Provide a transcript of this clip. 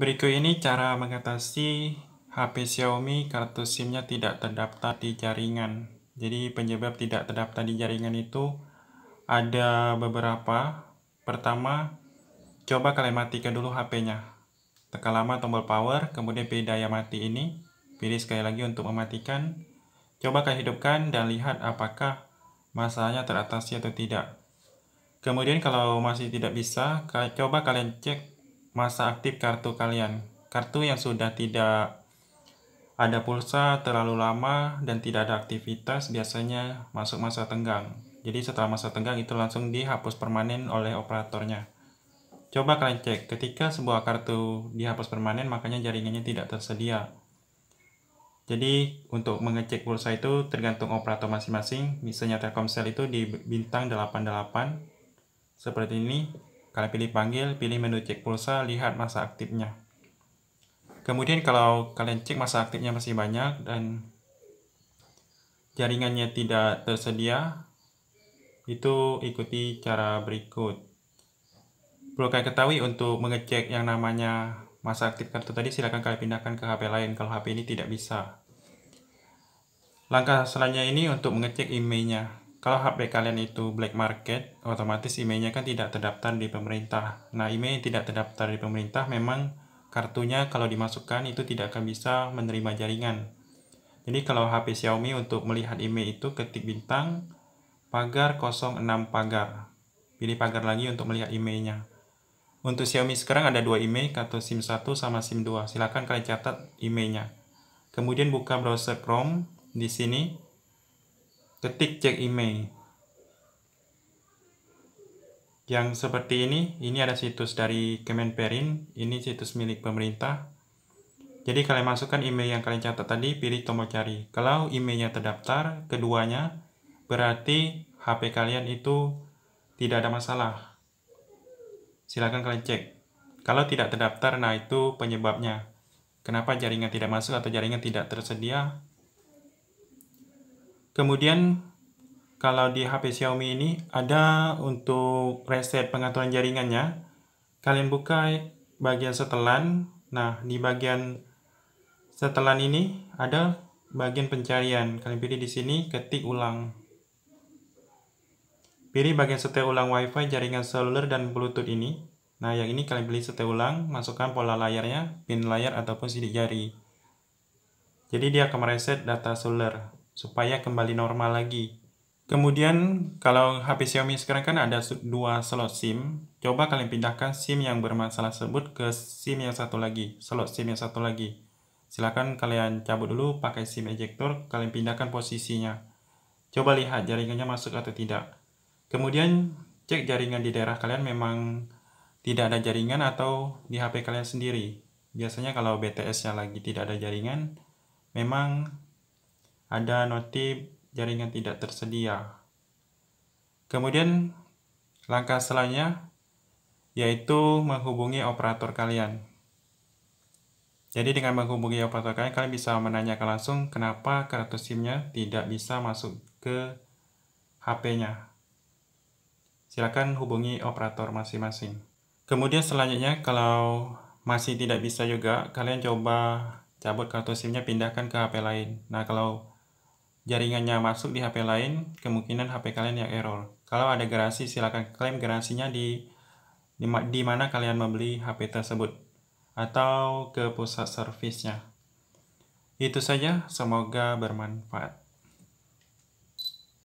Berikut ini cara mengatasi HP Xiaomi kartu SIM-nya tidak terdaftar di jaringan. Jadi penyebab tidak terdaftar di jaringan itu ada beberapa. Pertama, coba kalian matikan dulu HP-nya. Tekan lama tombol power, kemudian pilih daya mati ini. Pilih sekali lagi untuk mematikan. Coba kalian hidupkan dan lihat apakah masalahnya teratasi atau tidak. Kemudian kalau masih tidak bisa, coba kalian cek masa aktif kartu kalian. Kartu yang sudah tidak ada pulsa terlalu lama dan tidak ada aktivitas biasanya masuk masa tenggang. Jadi setelah masa tenggang itu langsung dihapus permanen oleh operatornya. Coba kalian cek, ketika sebuah kartu dihapus permanen makanya jaringannya tidak tersedia. Jadi untuk mengecek pulsa itu tergantung operator masing-masing. Misalnya Telkomsel itu di bintang 88 seperti ini. Kalian pilih panggil, pilih menu cek pulsa, lihat masa aktifnya. Kemudian kalau kalian cek masa aktifnya masih banyak dan jaringannya tidak tersedia, itu ikuti cara berikut. Perlu kalian ketahui untuk mengecek yang namanya masa aktif kartu tadi, silakan kalian pindahkan ke HP lain kalau HP ini tidak bisa. Langkah selanjutnya ini untuk mengecek emailnya kalau HP kalian itu black market, otomatis IMEI-nya kan tidak terdaftar di pemerintah. Nah, IMEI tidak terdaftar di pemerintah memang kartunya kalau dimasukkan itu tidak akan bisa menerima jaringan. Jadi kalau HP Xiaomi untuk melihat IMEI itu ketik bintang pagar 06 pagar. Pilih pagar lagi untuk melihat IMEI-nya. Untuk Xiaomi sekarang ada dua IMEI, kartu SIM 1 sama SIM 2. Silahkan kalian catat IMEI-nya. Kemudian buka browser Chrome di sini ketik cek email yang seperti ini ini ada situs dari Kemenperin ini situs milik pemerintah jadi kalian masukkan email yang kalian catat tadi pilih tombol cari kalau emailnya terdaftar keduanya berarti HP kalian itu tidak ada masalah silahkan kalian cek kalau tidak terdaftar nah itu penyebabnya kenapa jaringan tidak masuk atau jaringan tidak tersedia Kemudian kalau di HP Xiaomi ini ada untuk reset pengaturan jaringannya. Kalian buka bagian setelan. Nah, di bagian setelan ini ada bagian pencarian. Kalian pilih di sini ketik ulang. Pilih bagian setel ulang WiFi, jaringan seluler dan Bluetooth ini. Nah, yang ini kalian pilih setel ulang, masukkan pola layarnya, pin layar ataupun sidik jari. Jadi dia akan mereset data seluler supaya kembali normal lagi. Kemudian kalau HP Xiaomi sekarang kan ada dua slot SIM, coba kalian pindahkan SIM yang bermasalah tersebut ke SIM yang satu lagi, slot SIM yang satu lagi. Silahkan kalian cabut dulu pakai SIM ejector, kalian pindahkan posisinya. Coba lihat jaringannya masuk atau tidak. Kemudian cek jaringan di daerah kalian memang tidak ada jaringan atau di HP kalian sendiri. Biasanya kalau BTS-nya lagi tidak ada jaringan, memang ada notif jaringan tidak tersedia. Kemudian langkah selanjutnya yaitu menghubungi operator kalian. Jadi dengan menghubungi operator kalian, kalian bisa menanyakan langsung kenapa kartu SIM-nya tidak bisa masuk ke HP-nya. Silakan hubungi operator masing-masing. Kemudian selanjutnya kalau masih tidak bisa juga, kalian coba cabut kartu SIM-nya pindahkan ke HP lain. Nah, kalau jaringannya masuk di HP lain, kemungkinan HP kalian yang error. Kalau ada garansi, silakan klaim garansinya di di, di mana kalian membeli HP tersebut atau ke pusat servisnya. Itu saja, semoga bermanfaat.